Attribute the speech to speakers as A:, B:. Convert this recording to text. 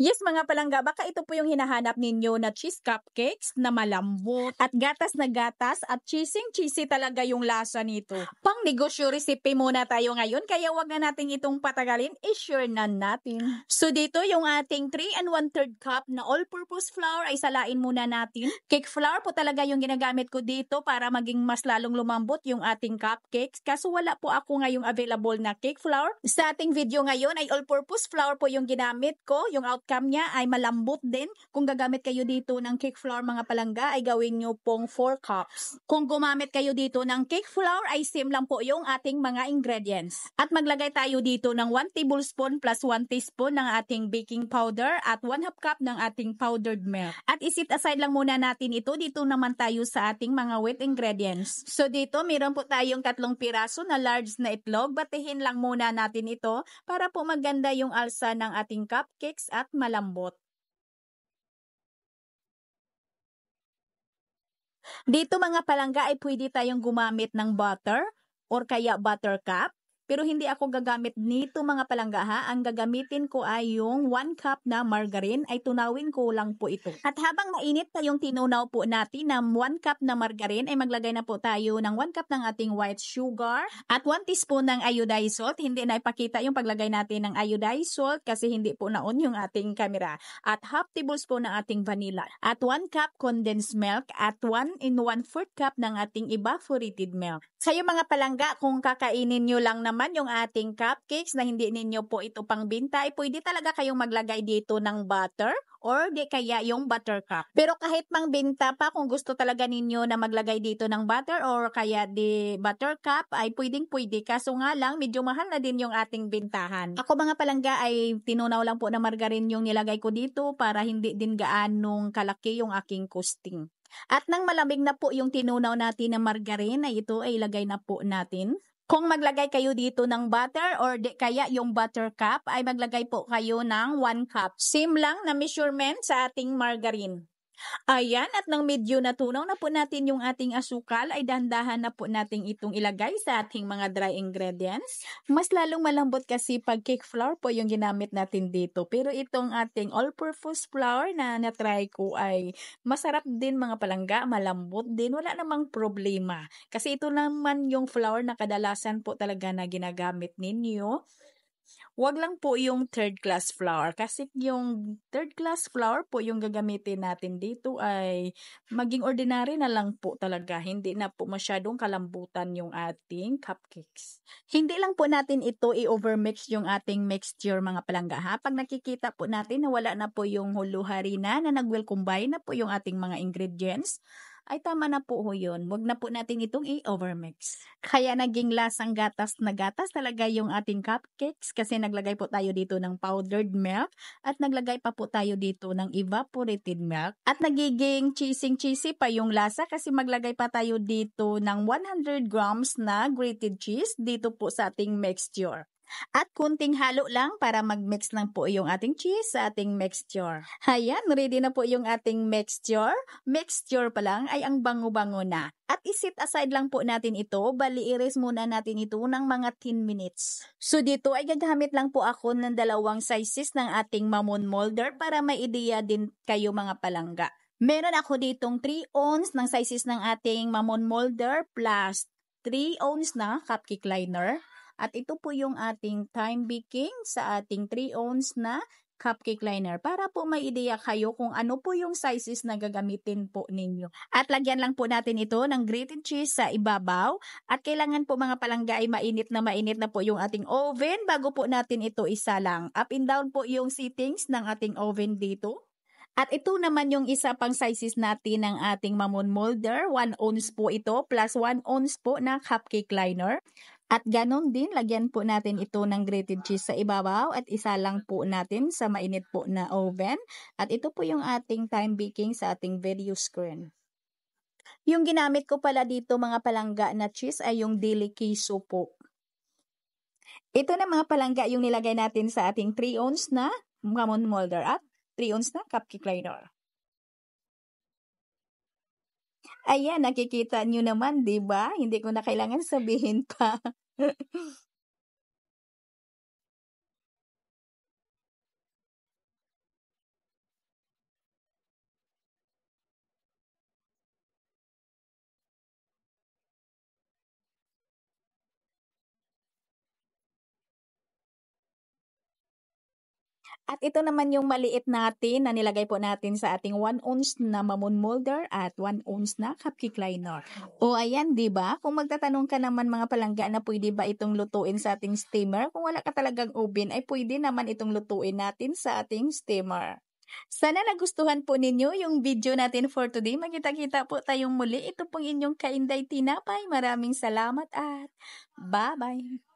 A: Yes mga palangga, baka ito po yung hinahanap ninyo na cheese cupcakes na malambot at gatas na gatas at cheesing-cheesy talaga yung lasa nito. Pang negosyo recipe muna tayo ngayon kaya wag na natin itong patagalin, i sure na natin. So dito yung ating 3 and 1 third cup na all-purpose flour ay salain muna natin. Cake flour po talaga yung ginagamit ko dito para maging mas lalong lumambot yung ating cupcakes kaso wala po ako ngayong available na cake flour. Sa ating video ngayon ay all-purpose flour po yung ginamit ko, yung out cam niya ay malambot din. Kung gagamit kayo dito ng cake flour mga palangga ay gawin niyo pong 4 cups. Kung gumamit kayo dito ng cake flour ay sim lang po yung ating mga ingredients. At maglagay tayo dito ng 1 tablespoon plus 1 teaspoon ng ating baking powder at 1 half cup ng ating powdered milk. At isit aside lang muna natin ito. Dito naman tayo sa ating mga wet ingredients. So dito meron po tayong tatlong piraso na large na itlog. Batihin lang muna natin ito para po maganda yung alsa ng ating cupcakes at malambot. Dito mga palangga ay pwede tayong gumamit ng butter or kaya butter cup. Pero hindi ako gagamit nito mga palangga ha. Ang gagamitin ko ay yung 1 cup na margarine ay tunawin ko lang po ito. At habang mainit pa yung tinunaw po natin ng 1 cup na margarine ay maglagay na po tayo ng 1 cup ng ating white sugar at 1 teaspoon ng iodized salt. Hindi na ipakita yung paglagay natin ng iodized salt kasi hindi po naon yung ating camera. At half tablespoon ng ating vanilla at 1 cup condensed milk at 1 in 1 fourth cup ng ating evaporated milk. Kayo mga palangga, kung kakainin nyo lang na naman yung ating cupcakes na hindi ninyo po ito pangbinta, ay eh, pwede talaga kayong maglagay dito ng butter or di kaya yung buttercup. Pero kahit mangbinta pa, kung gusto talaga ninyo na maglagay dito ng butter or kaya di buttercup, ay pwedeng pwede. Kaso nga lang, medyo mahal na din yung ating bintahan. Ako mga palangga ay tinunaw lang po na margarin yung nilagay ko dito para hindi din gaanong kalaki yung aking costing. At nang malamig na po yung tinunaw natin na margarine, ay ito ay ilagay na po natin kung maglagay kayo dito ng butter or di kaya yung butter cup, ay maglagay po kayo ng 1 cup. Same lang na measurement sa ating margarine. Ayan, at nang medyo natunaw na po natin yung ating asukal, ay dahan-dahan na po natin itong ilagay sa ating mga dry ingredients. Mas lalong malambot kasi pag cake flour po yung ginamit natin dito. Pero itong ating all-purpose flour na natry ko ay masarap din mga palangga, malambot din, wala namang problema. Kasi ito naman yung flour na kadalasan po talaga na ginagamit ninyo wag lang po yung third class flour kasi yung third class flour po yung gagamitin natin dito ay maging ordinary na lang po talaga. Hindi na po masyadong kalambutan yung ating cupcakes. Hindi lang po natin ito i-overmix yung ating mixture mga palangga ha. Pag nakikita po natin na wala na po yung huluhari na na nag-well combine na po yung ating mga ingredients, ay tama na po ho yun. Huwag na po natin itong i-overmix. Kaya naging lasang gatas na gatas talaga yung ating cupcakes kasi naglagay po tayo dito ng powdered milk at naglagay pa po tayo dito ng evaporated milk. At nagiging cheesing-cheesy pa yung lasa kasi maglagay pa tayo dito ng 100 grams na grated cheese dito po sa ating mixture. At kunting halo lang para mag-mix lang po yung ating cheese sa ating mixture. Ayan, ready na po yung ating mixture. Mixture pa lang ay ang bango-bango na. At isit aside lang po natin ito, bali iris muna natin ito ng mga 10 minutes. So dito ay gagamit lang po ako ng dalawang sizes ng ating mamon molder para may ideya din kayo mga palangga. Meron ako ditong 3 ounce ng sizes ng ating mamon molder plus 3 ounce na cupcake liner at ito po yung ating time baking sa ating 3 ounce na cupcake liner para po may ideya kayo kung ano po yung sizes na gagamitin po ninyo. At lagyan lang po natin ito ng grated cheese sa ibabaw at kailangan po mga palangga ay mainit na mainit na po yung ating oven bago po natin ito isa lang. Up and down po yung settings ng ating oven dito. At ito naman yung isa pang sizes natin ng ating mamon molder. 1 ounce po ito plus 1 ounce po na cupcake liner. At ganon din, lagyan po natin ito ng grated cheese sa ibabaw at isa lang po natin sa mainit po na oven. At ito po yung ating time baking sa ating video screen. Yung ginamit ko pala dito mga palangga na cheese ay yung deli queso po. Ito na mga palangga yung nilagay natin sa ating 3 ounce na common molder at 3 ounce na cupcake liner. Ayan, nakikita niyo naman, 'di ba? Hindi ko na kailangan sabihin pa. At ito naman yung maliit natin na nilagay po natin sa ating 1 ounce na mamon molder at 1 ounce na cupcake liner. O ayan, di ba? Kung magtatanong ka naman mga palangga na pwede ba itong lutuin sa ating steamer, kung wala ka talagang oven ay pwede naman itong lutuin natin sa ating steamer. Sana nagustuhan po ninyo yung video natin for today. Magkita-kita po tayong muli. Ito pong inyong Kainday Tinapay. Maraming salamat at bye-bye!